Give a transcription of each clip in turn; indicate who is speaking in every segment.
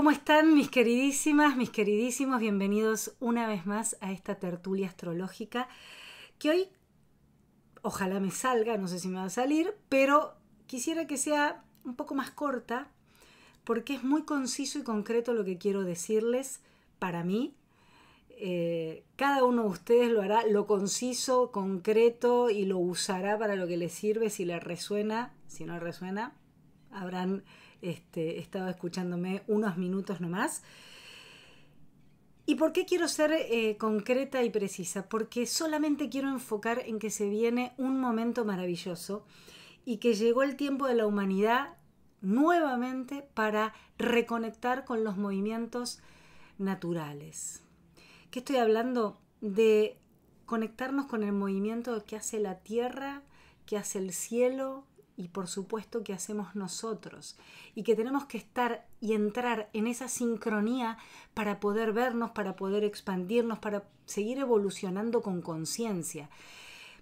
Speaker 1: ¿Cómo están mis queridísimas, mis queridísimos? Bienvenidos una vez más a esta tertulia astrológica que hoy ojalá me salga, no sé si me va a salir, pero quisiera que sea un poco más corta porque es muy conciso y concreto lo que quiero decirles para mí. Eh, cada uno de ustedes lo hará lo conciso, concreto y lo usará para lo que le sirve, si le resuena, si no resuena, habrán He este, estado escuchándome unos minutos nomás. ¿Y por qué quiero ser eh, concreta y precisa? Porque solamente quiero enfocar en que se viene un momento maravilloso y que llegó el tiempo de la humanidad nuevamente para reconectar con los movimientos naturales. ¿Qué estoy hablando? De conectarnos con el movimiento que hace la tierra, que hace el cielo, y por supuesto que hacemos nosotros y que tenemos que estar y entrar en esa sincronía para poder vernos, para poder expandirnos, para seguir evolucionando con conciencia.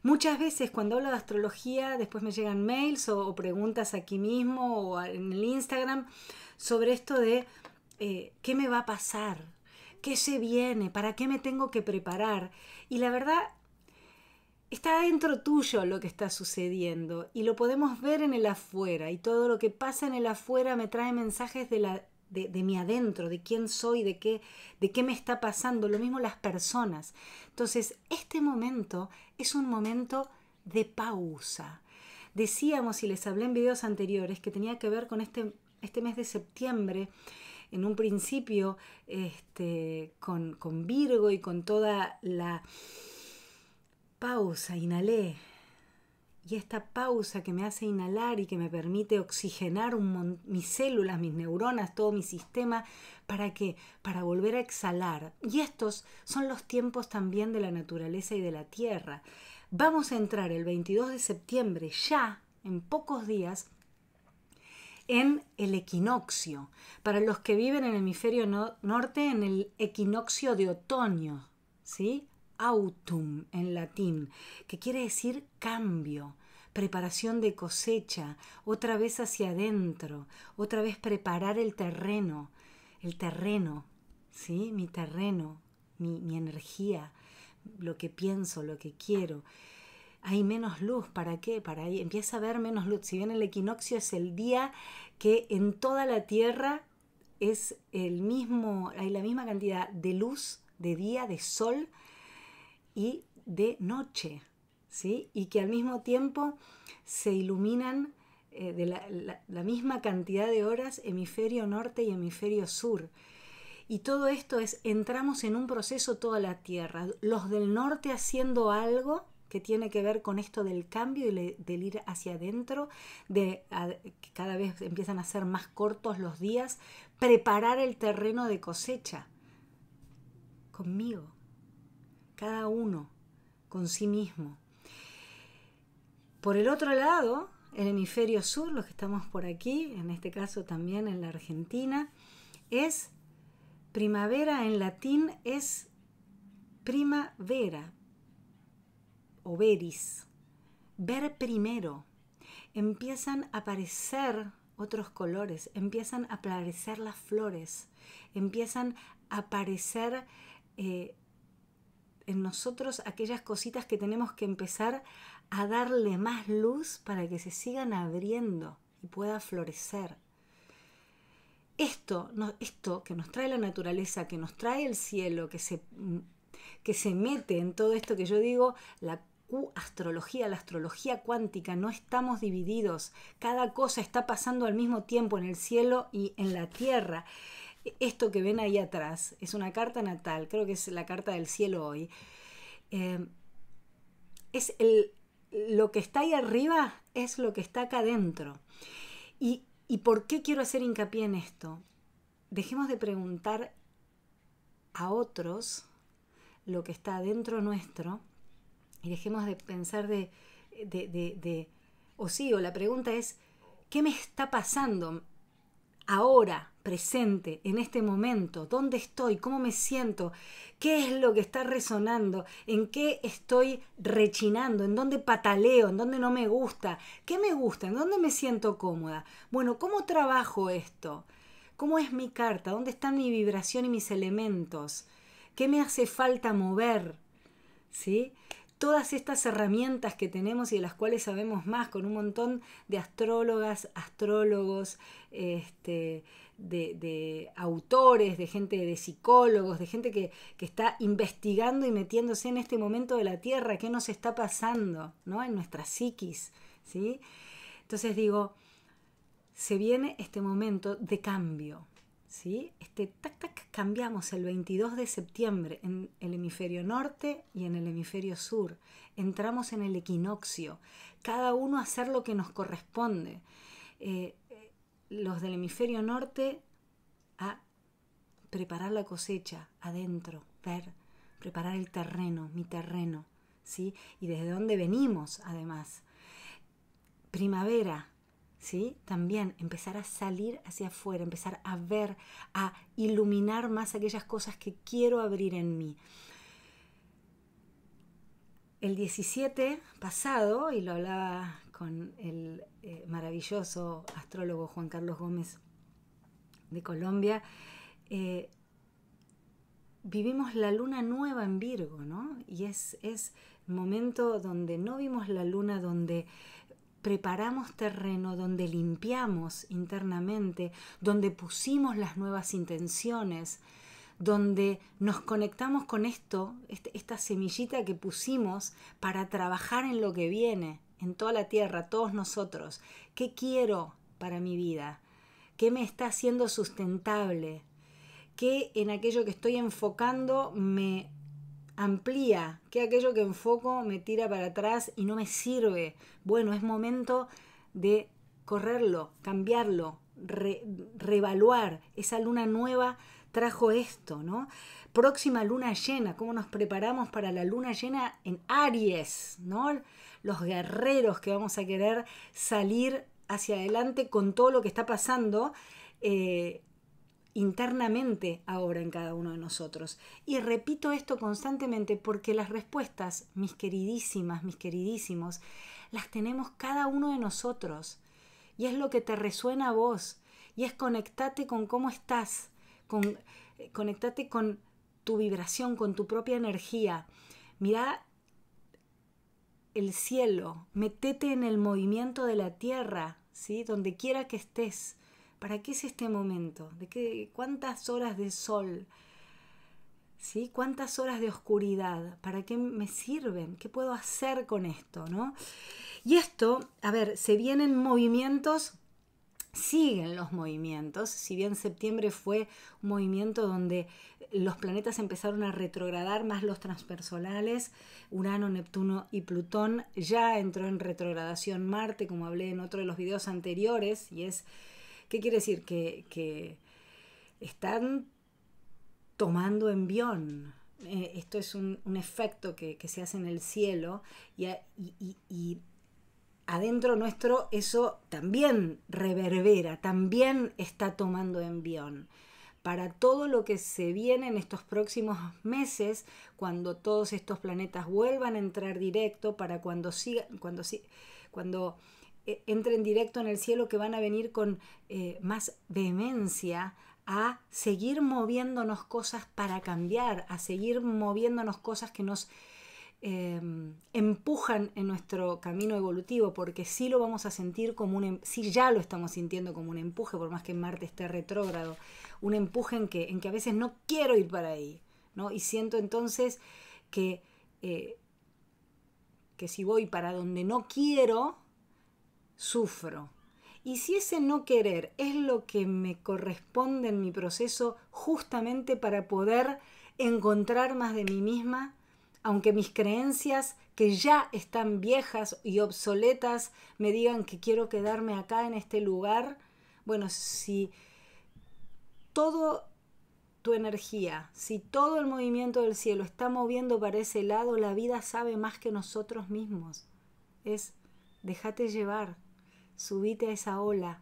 Speaker 1: Muchas veces cuando hablo de astrología, después me llegan mails o, preguntas aquí mismo o en el Instagram sobre esto de eh, qué me va a pasar, qué se viene, para qué me tengo que preparar. Y la verdad está dentro tuyo lo que está sucediendo y lo podemos ver en el afuera y todo lo que pasa en el afuera me trae mensajes de, la, de, mi adentro, de quién soy, de qué, de qué me está pasando, lo mismo las personas. Entonces, este momento es un momento de pausa. Decíamos y les hablé en videos anteriores que tenía que ver con este, este mes de septiembre, en un principio, este, con Virgo y con toda la pausa, inhalé. Y esta pausa que me hace inhalar y que me permite oxigenar un mis células, mis neuronas, todo mi sistema, ¿para qué? Para volver a exhalar. Y estos son los tiempos también de la naturaleza y de la tierra. Vamos a entrar el 22 de septiembre, ya en pocos días, en el equinoccio. Para los que viven en el hemisferio norte, en el equinoccio de otoño, ¿sí? autum en latín, que quiere decir cambio, preparación de cosecha, otra vez hacia adentro, otra vez preparar el terreno, el terreno, ¿sí? Mi terreno, mi, energía, lo que pienso, lo que quiero hay menos luz. ¿Para qué? Para ahí empieza a haber menos luz. Si bien el equinoccio es el día que en toda la Tierra es el mismo, hay la misma cantidad de luz de día, de sol, y de noche, ¿sí? Y que al mismo tiempo se iluminan eh, de la, misma cantidad de horas hemisferio norte y hemisferio sur. Y todo esto es, entramos en un proceso toda la Tierra, los del norte haciendo algo que tiene que ver con esto del cambio y del ir hacia adentro, de que cada vez empiezan a ser más cortos los días, preparar el terreno de cosecha conmigo cada uno con sí mismo. Por el otro lado, el hemisferio sur, los que estamos por aquí, en este caso también en la Argentina, es primavera en latín es primavera o veris, ver primero. Empiezan a aparecer otros colores, empiezan a aparecer las flores, empiezan a aparecer eh, en nosotros aquellas cositas que tenemos que empezar a darle más luz para que se sigan abriendo y pueda florecer. Esto, no, esto que nos trae la naturaleza, que nos trae el cielo, que se, que se mete en todo esto que yo digo, la astrología, la astrología cuántica, no estamos divididos, cada cosa está pasando al mismo tiempo en el cielo y en la tierra esto que ven ahí atrás es una carta natal, creo que es la carta del cielo hoy. Em, es el, lo que está ahí arriba es lo que está acá adentro. Y, por qué quiero hacer hincapié en esto? Dejemos de preguntar a otros lo que está adentro nuestro y dejemos de pensar de, de, de, de o sí, o la pregunta es, ¿qué me está pasando? ahora, presente, en este momento, dónde estoy, cómo me siento, qué es lo que está resonando, en qué estoy rechinando, en dónde pataleo, en dónde no me gusta, qué me gusta, en dónde me siento cómoda. Bueno, ¿cómo trabajo esto? ¿Cómo es mi carta? ¿Dónde están mi vibración y mis elementos? ¿Qué me hace falta mover? ¿Sí? todas estas herramientas que tenemos y de las cuales sabemos más, con un montón de astrólogas, astrólogos, este, de, autores, de gente, de psicólogos, de gente que, está investigando y metiéndose en este momento de la Tierra, qué nos está pasando ¿no? en nuestra psiquis. Entonces digo, se viene este momento de cambio, este tac tac cambiamos el 22 de septiembre en el hemisferio norte y en el hemisferio sur. Entramos en el equinoccio, cada uno a hacer lo que nos corresponde. Eh, eh, los del hemisferio norte a preparar la cosecha adentro, ver, preparar el terreno, mi terreno, ¿sí? Y desde dónde venimos además. Primavera, también empezar a salir hacia afuera, empezar a ver, a iluminar más aquellas cosas que quiero abrir en mí. El 17 pasado, y lo hablaba con el eh, maravilloso astrólogo Juan Carlos Gómez de Colombia, eh, vivimos la luna nueva en Virgo, ¿no? Y es, es momento donde no vimos la luna, donde preparamos terreno donde limpiamos internamente, donde pusimos las nuevas intenciones, donde nos conectamos con esto, este, esta semillita que pusimos para trabajar en lo que viene, en toda la tierra, todos nosotros. ¿Qué quiero para mi vida? ¿Qué me está haciendo sustentable? ¿Qué en aquello que estoy enfocando me amplía, que aquello que enfoco me tira para atrás y no me sirve. Bueno, es momento de correrlo, cambiarlo, reevaluar revaluar. Esa luna nueva trajo esto, ¿no? Próxima luna llena, cómo nos preparamos para la luna llena en Aries, ¿no? Los guerreros que vamos a querer salir hacia adelante con todo lo que está pasando. Eh, internamente ahora en cada uno de nosotros. Y repito esto constantemente porque las respuestas, mis queridísimas, mis queridísimos, las tenemos cada uno de nosotros. Y es lo que te resuena a vos. Y es conectate con cómo estás, con, eh, con tu vibración, con tu propia energía. Mirá el cielo, metete en el movimiento de la tierra, ¿sí? donde quiera que estés ¿Para qué es este momento? ¿De qué, ¿Cuántas horas de sol? ¿Sí? ¿Cuántas horas de oscuridad? ¿Para qué me sirven? ¿Qué puedo hacer con esto? ¿no? Y esto, a ver, se vienen movimientos, siguen los movimientos, si bien septiembre fue un movimiento donde los planetas empezaron a retrogradar, más los transpersonales, Urano, Neptuno y Plutón, ya entró en retrogradación Marte, como hablé en otro de los videos anteriores, y es ¿Qué quiere decir? Que, están tomando envión. Eh, esto es un, efecto que, se hace en el cielo y, adentro nuestro eso también reverbera, también está tomando envión para todo lo que se viene en estos próximos meses, cuando todos estos planetas vuelvan a entrar directo, para cuando siga, cuando, cuando e, entren directo en el cielo, que van a venir con eh, más vehemencia a seguir moviéndonos cosas para cambiar, a seguir moviéndonos cosas que nos em, empujan en nuestro camino evolutivo, porque sí lo vamos a sentir como un, em, sí ya lo estamos sintiendo como un empuje, por más que Marte esté retrógrado, un empuje en que, a veces no quiero ir para ahí, ¿no? Y siento entonces que, eh, que si voy para donde no quiero, sufro. Y si ese no querer es lo que me corresponde en mi proceso justamente para poder encontrar más de mí misma, aunque mis creencias que ya están viejas y obsoletas me digan que quiero quedarme acá en este lugar, bueno, si toda tu energía, si todo el movimiento del cielo está moviendo para ese lado, la vida sabe más que nosotros mismos. Es déjate llevar, subite a esa ola,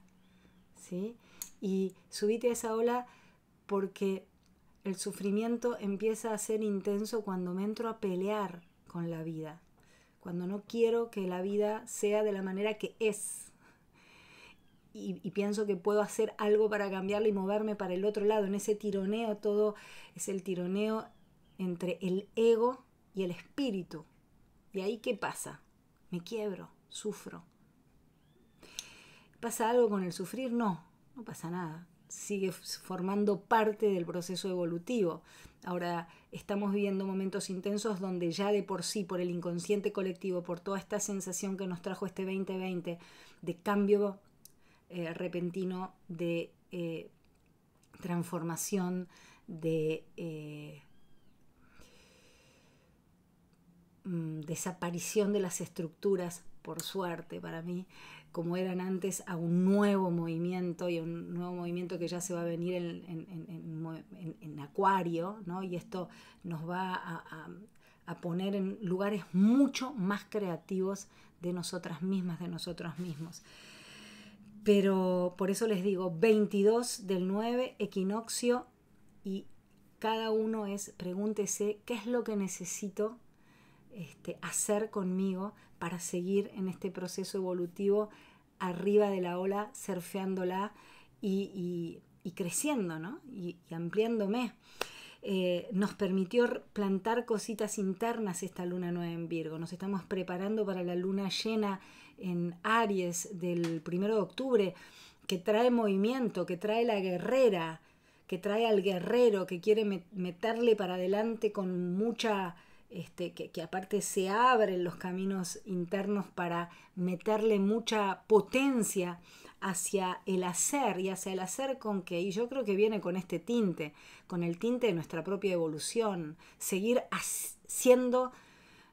Speaker 1: ¿sí? Y subite a esa ola porque el sufrimiento empieza a ser intenso cuando me entro a pelear con la vida, cuando no quiero que la vida sea de la manera que es. Y, y, pienso que puedo hacer algo para cambiarla y moverme para el otro lado. En ese tironeo todo es el tironeo entre el ego y el espíritu. ¿Y ahí qué pasa? Me quiebro, sufro. ¿Pasa algo con el sufrir? No, no pasa nada. Sigue formando parte del proceso evolutivo. Ahora estamos viviendo momentos intensos donde ya de por sí, por el inconsciente colectivo, por toda esta sensación que nos trajo este 2020 de cambio eh, repentino, de eh, transformación, de eh, mm, desaparición de las estructuras, por suerte para mí, como eran antes a un nuevo movimiento y a un nuevo movimiento que ya se va a venir en, Acuario, ¿no? Y esto nos va a, poner en lugares mucho más creativos de nosotras mismas, de nosotros mismos. Pero por eso les digo, 22 del 9, equinoccio, y cada uno es, pregúntese, ¿qué es lo que necesito este, hacer conmigo para seguir en este proceso evolutivo arriba de la ola, surfeándola y, creciendo, ¿no? Y, ampliándome. Eh, nos permitió plantar cositas internas esta luna nueva en Virgo. Nos estamos preparando para la luna llena en Aries del primero de octubre, que trae movimiento, que trae la guerrera, que trae al guerrero, que quiere meterle para adelante con mucha este, que, aparte se abren los caminos internos para meterle mucha potencia hacia el hacer y hacia el hacer con que, Y yo creo que viene con este tinte, con el tinte de nuestra propia evolución, seguir haciendo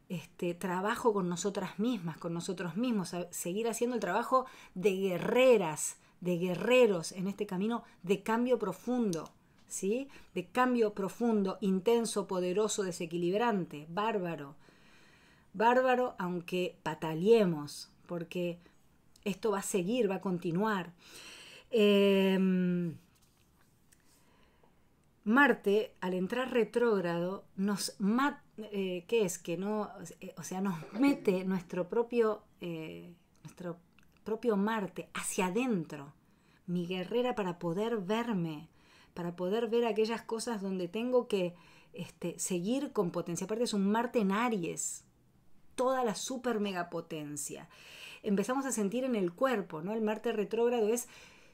Speaker 1: este trabajo con nosotras mismas, con nosotros mismos, seguir haciendo el trabajo de guerreras, de guerreros en este camino de cambio profundo. De cambio profundo, intenso, poderoso, desequilibrante, bárbaro. Bárbaro aunque pataliemos, porque esto va a seguir, va a continuar. Em, Marte, al entrar retrógrado, nos eh, es? Que no, eh, o sea, nos mete nuestro propio, eh, nuestro propio Marte hacia adentro, mi guerrera para poder verme, para poder ver aquellas cosas donde tengo que este, seguir con potencia. Aparte es un Marte en Aries, toda la super mega potencia. Empezamos a sentir en el cuerpo, ¿no? El Marte retrógrado es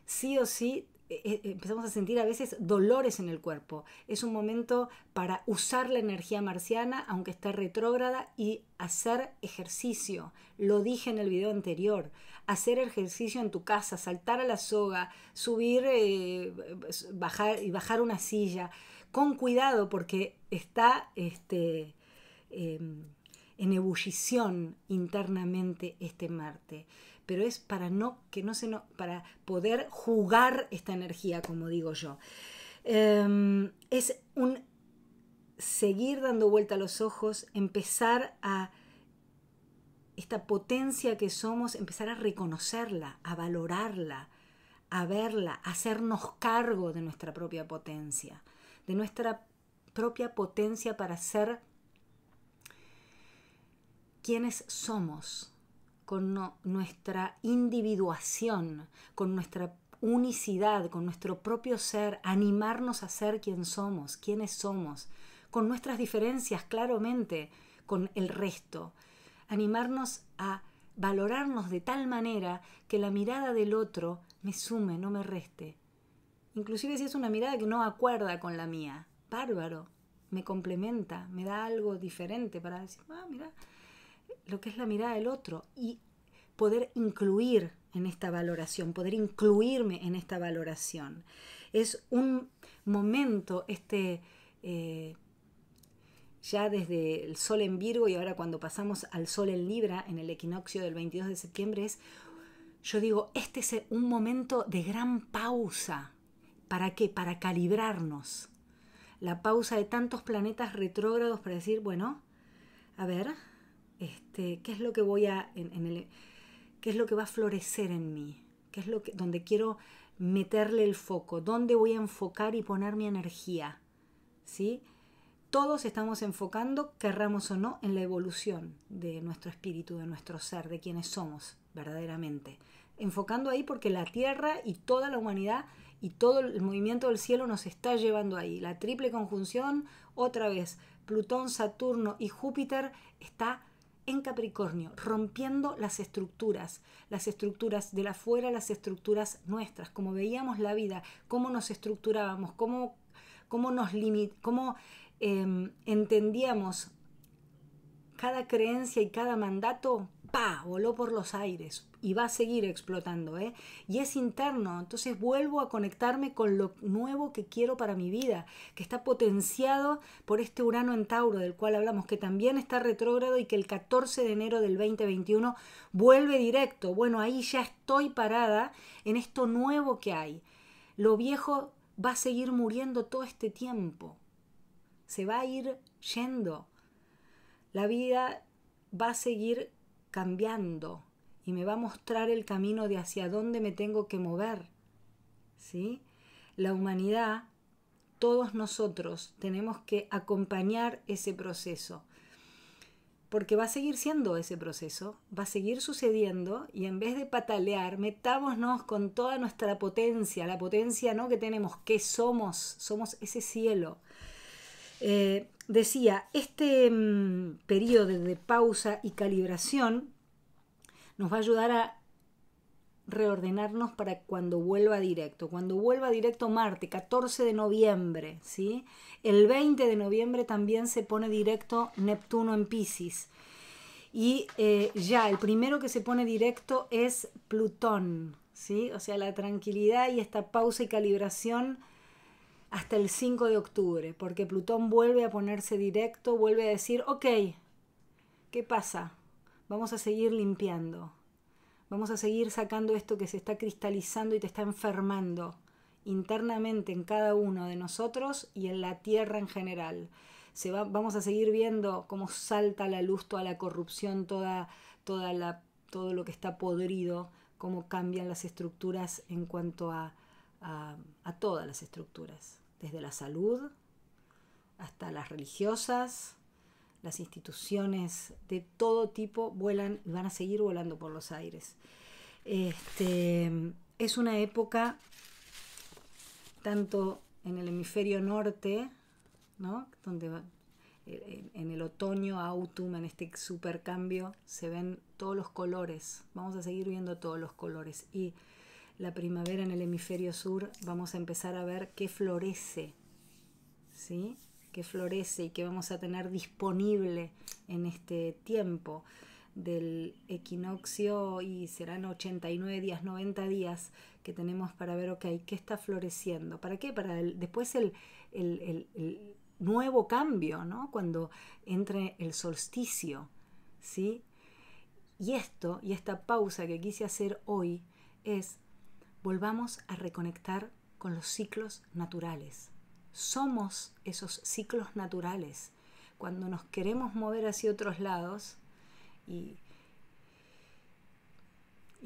Speaker 1: sí o sí eh, eh, empezamos a sentir a veces dolores en el cuerpo. Es un momento para usar la energía marciana, aunque esté retrógrada, y hacer ejercicio. Lo dije en el video anterior. Hacer ejercicio en tu casa, saltar a la soga, subir, eh, bajar y bajar una silla. Con cuidado porque está este, em, en ebullición internamente este Marte, pero es para no que no se no, para poder jugar esta energía, como digo yo. Em, es un seguir dando vuelta a los ojos, empezar a esta potencia que somos, empezar a reconocerla, a valorarla, a verla, a hacernos cargo de nuestra propia potencia, de nuestra propia potencia para ser quienes somos, con nuestra individuación, con nuestra unicidad, con nuestro propio ser, animarnos a ser quien somos, quienes somos, con nuestras diferencias claramente, con el resto, animarnos a valorarnos de tal manera que la mirada del otro me sume, no me reste. Inclusive si es una mirada que no acuerda con la mía, bárbaro, me complementa, me da algo diferente para decir, ah, mira, lo que es la mirada del otro y poder incluir en esta valoración, poder incluirme en esta valoración. Es un momento, este, eh, ya desde el sol en Virgo y ahora cuando pasamos al sol en Libra en el equinoccio del 22 de septiembre, es, yo digo, este es un momento de gran pausa. ¿Para qué? Para calibrarnos. La pausa de tantos planetas retrógrados para decir, bueno, a ver, este, qué es lo que voy a, qué es lo que va a florecer en mí, qué es lo que, donde quiero meterle el foco, dónde voy a enfocar y poner mi energía, ¿sí? Todos estamos enfocando, querramos o no, en la evolución de nuestro espíritu, de nuestro ser, de quienes somos verdaderamente. Enfocando ahí porque la Tierra y toda la humanidad y todo el movimiento del cielo nos está llevando ahí. La triple conjunción, otra vez, Plutón, Saturno y Júpiter está en Capricornio, rompiendo las estructuras, las estructuras de la fuera, las estructuras nuestras, como veíamos la vida, cómo nos estructurábamos, cómo, nos limit, cómo em, entendíamos cada creencia y cada mandato, pa, voló por los aires, y va a seguir explotando, ¿eh? Y es interno, entonces vuelvo a conectarme con lo nuevo que quiero para mi vida, que está potenciado por este Urano en Tauro del cual hablamos, que también está retrógrado y que el 14 de enero del 2021 vuelve directo. Bueno, ahí ya estoy parada en esto nuevo que hay. Lo viejo va a seguir muriendo todo este tiempo. Se va a ir yendo. La vida va a seguir cambiando y me va a mostrar el camino de hacia dónde me tengo que mover. ¿Sí? La humanidad, todos nosotros tenemos que acompañar ese proceso. Porque va a seguir siendo ese proceso, va a seguir sucediendo y en vez de patalear, metámonos con toda nuestra potencia, la potencia ¿no? que tenemos, que somos, somos ese cielo. Eh, decía, este mm, periodo de pausa y calibración nos va a ayudar a reordenarnos para cuando vuelva directo. Cuando vuelva directo Marte, 14 de noviembre, ¿sí? El 20 de noviembre también se pone directo Neptuno en Pisces. Y eh, ya, el primero que se pone directo es Plutón, ¿sí? O sea, la tranquilidad y esta pausa y calibración hasta el 5 de octubre, porque Plutón vuelve a ponerse directo, vuelve a decir, ok, ¿qué pasa? Vamos a seguir limpiando. Vamos a seguir sacando esto que se está cristalizando y te está enfermando internamente en cada uno de nosotros y en la tierra en general. vamos a seguir viendo cómo salta la luz toda la corrupción, todo lo que está podrido, cómo cambian las estructuras en cuanto a todas las estructuras, desde la salud hasta las religiosas, las instituciones de todo tipo vuelan y van a seguir volando por los aires. Este, es una época, tanto en el hemisferio norte, ¿no? donde eh, en el otoño, autumn, en este supercambio, se ven todos los colores. Vamos a seguir viendo todos los colores. Y la primavera en el hemisferio sur, vamos a empezar a ver qué florece. ¿Sí? florece y que vamos a tener disponible en este tiempo del equinoccio y serán 89 días, 90 días que tenemos para ver, ok, ¿qué está floreciendo? ¿Para qué? Para después el, nuevo cambio, ¿no? Cuando entre el solsticio, ¿sí? Y esto, y esta pausa que quise hacer hoy es, volvamos a reconectar con los ciclos naturales somos esos ciclos naturales. Cuando nos queremos mover hacia otros lados y,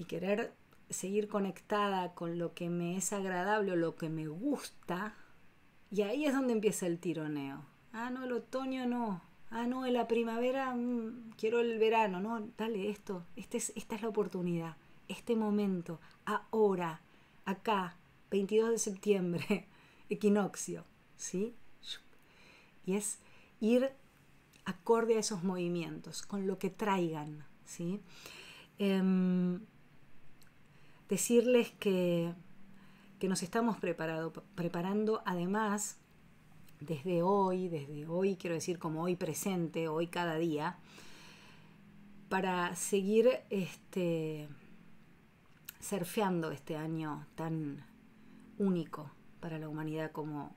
Speaker 1: querer seguir conectada con lo que me es agradable o lo que me gusta, y ahí es donde empieza el tironeo. Ah, no, el otoño no. Ah, no, en la primavera mm, quiero el verano. No, dale esto. Este esta es la oportunidad. Este momento. Ahora. Acá. 22 de septiembre. Equinoccio. ¿sí? Y es ir acorde a esos movimientos, con lo que traigan, ¿sí? Em, decirles que, que, nos estamos preparado, preparando además desde hoy, desde hoy quiero decir como hoy presente, hoy cada día, para seguir este, surfeando este año tan único para la humanidad como,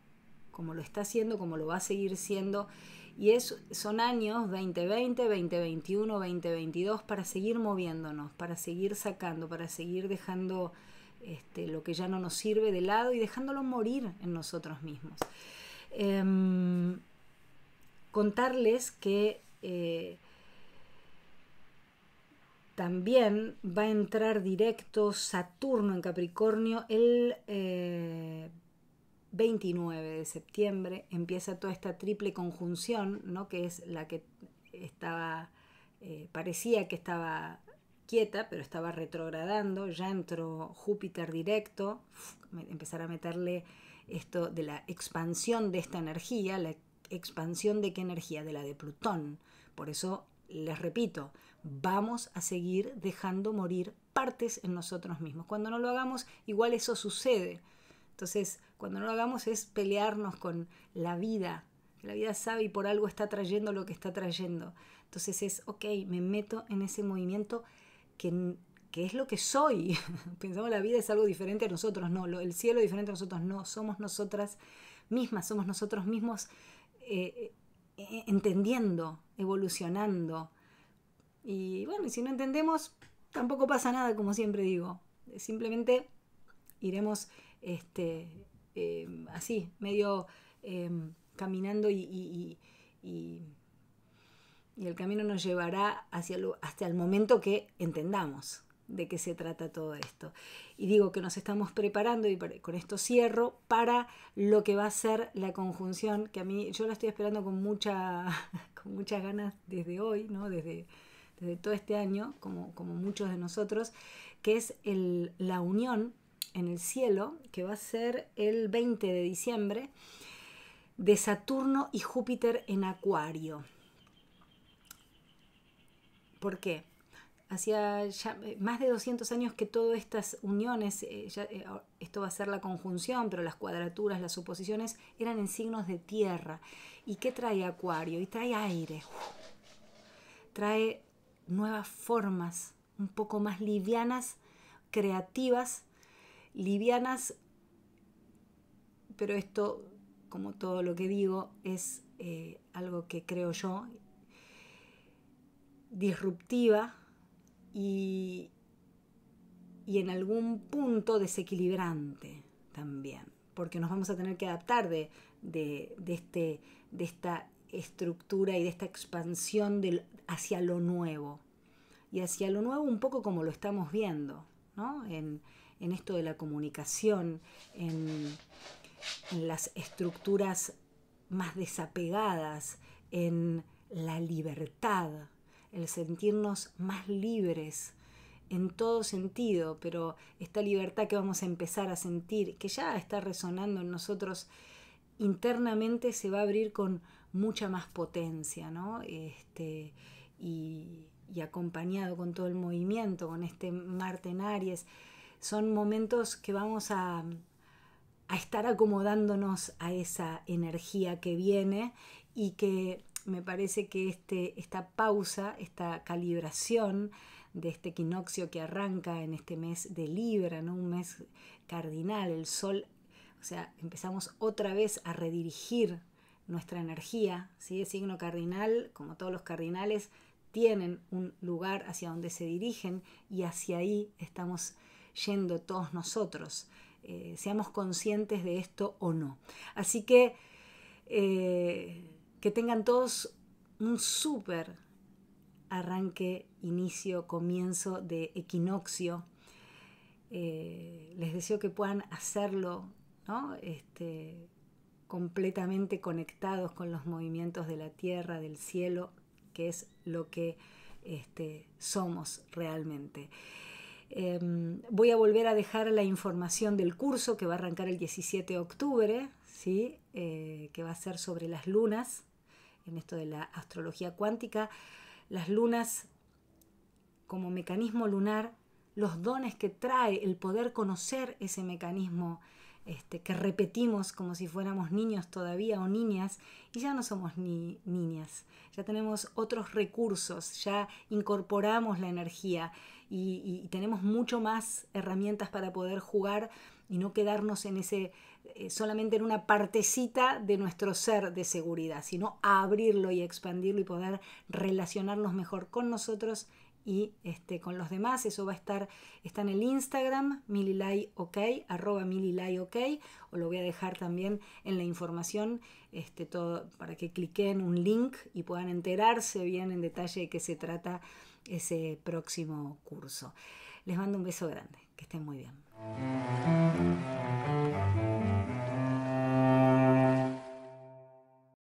Speaker 1: como lo está haciendo, como lo va a seguir siendo. Y es, son años 2020, 2021, 2022 para seguir moviéndonos, para seguir sacando, para seguir dejando este, lo que ya no nos sirve de lado y dejándolo morir en nosotros mismos. Em, contarles que eh, también va a entrar directo Saturno en Capricornio el eh, 29 de septiembre empieza toda esta triple conjunción, ¿no? que es la que estaba, eh, parecía que estaba quieta, pero estaba retrogradando, ya entró Júpiter directo, empezar a meterle esto de la expansión de esta energía, la expansión de qué energía, de la de Plutón. Por eso les repito, vamos a seguir dejando morir partes en nosotros mismos. Cuando no lo hagamos, igual eso sucede. Entonces, cuando no lo hagamos es pelearnos con la vida. La vida sabe y por algo está trayendo lo que está trayendo. Entonces es, ok, me meto en ese movimiento que, que es lo que soy. Pensamos la vida es algo diferente a nosotros, no, el cielo es diferente a nosotros, no, somos nosotras mismas, somos nosotros mismos eh, eh, entendiendo, evolucionando. Y bueno, y si no entendemos, tampoco pasa nada, como siempre digo. Simplemente iremos este, em, así, medio em, caminando y, el camino nos llevará hacia hasta el momento que entendamos de qué se trata todo esto. Y digo que nos estamos preparando, y con esto cierro, para lo que va a ser la conjunción, que a mí yo la estoy esperando con, mucha, muchas ganas desde hoy, ¿no? desde, todo este año, como, como muchos de nosotros, que es la unión en el cielo, que va a ser el 20 de diciembre, de Saturno y Júpiter en Acuario. ¿Por qué? Hacía ya más de 200 años que todas estas uniones, eh, eh, esto va a ser la conjunción, pero las cuadraturas, las suposiciones, eran en signos de tierra. ¿Y qué trae Acuario? Y trae aire. Trae nuevas formas, un poco más livianas, creativas livianas, pero esto, como todo lo que digo, es eh, algo que creo yo, disruptiva y, en algún punto desequilibrante también, porque nos vamos a tener que adaptar de, este, de esta estructura y de esta expansión del, hacia lo nuevo. Y hacia lo nuevo un poco como lo estamos viendo, ¿no? En, en esto de la comunicación, en, las estructuras más desapegadas, en la libertad, el sentirnos más libres en todo sentido, pero esta libertad que vamos a empezar a sentir, que ya está resonando en nosotros internamente, se va a abrir con mucha más potencia, ¿no? Este, y, y acompañado con todo el movimiento, con este Marte en Aries, son momentos que vamos a, estar acomodándonos a esa energía que viene y que me parece que este, esta pausa, esta calibración de este equinoccio que arranca en este mes de Libra, ¿no? un mes cardinal, el Sol, o sea, empezamos otra vez a redirigir nuestra energía, ¿sí? el signo cardinal, como todos los cardinales, tienen un lugar hacia donde se dirigen y hacia ahí estamos yendo todos nosotros, eh, seamos conscientes de esto o no. Así que eh, que tengan todos un súper arranque, inicio, comienzo de equinoccio. Eh, les deseo que puedan hacerlo ¿no? este, completamente conectados con los movimientos de la tierra, del cielo, que es lo que este, somos realmente. Em, voy a volver a dejar la información del curso que va a arrancar el 17 de octubre, ¿sí? Eh, que va a ser sobre las lunas, en esto de la astrología cuántica. Las lunas como mecanismo lunar, los dones que trae el poder conocer ese mecanismo este, que repetimos como si fuéramos niños todavía o niñas, y ya no somos ni niñas, ya tenemos otros recursos, ya incorporamos la energía y, tenemos mucho más herramientas para poder jugar y no quedarnos en ese eh, solamente en una partecita de nuestro ser de seguridad, sino abrirlo y expandirlo y poder relacionarnos mejor con nosotros y este, con los demás. Eso va a estar, está en el Instagram, mililayok, arroba mililayok, o lo voy a dejar también en la información este, todo, para que cliquen un link y puedan enterarse bien en detalle de qué se trata ese próximo curso. Les mando un beso grande, que estén muy bien.